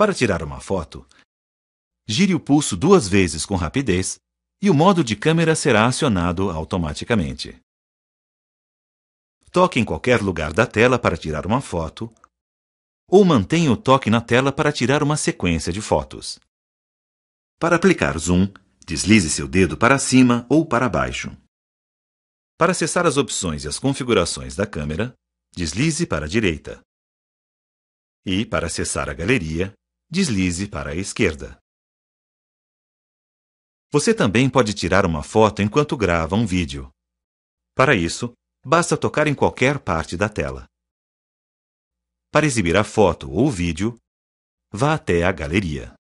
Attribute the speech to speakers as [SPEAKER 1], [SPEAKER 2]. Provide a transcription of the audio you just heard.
[SPEAKER 1] Para tirar uma foto, gire o pulso
[SPEAKER 2] duas vezes com rapidez e o modo de câmera será acionado automaticamente. Toque em qualquer lugar da tela para tirar uma foto ou mantenha o toque na tela para tirar uma sequência de fotos. Para aplicar zoom, deslize seu dedo para cima ou para baixo. Para acessar as opções e as configurações da câmera, deslize para a direita. E, para acessar a galeria, deslize para a esquerda. Você também pode tirar uma foto enquanto grava um vídeo. Para isso, basta tocar em qualquer parte da tela. Para exibir
[SPEAKER 1] a foto ou vídeo, vá até a galeria.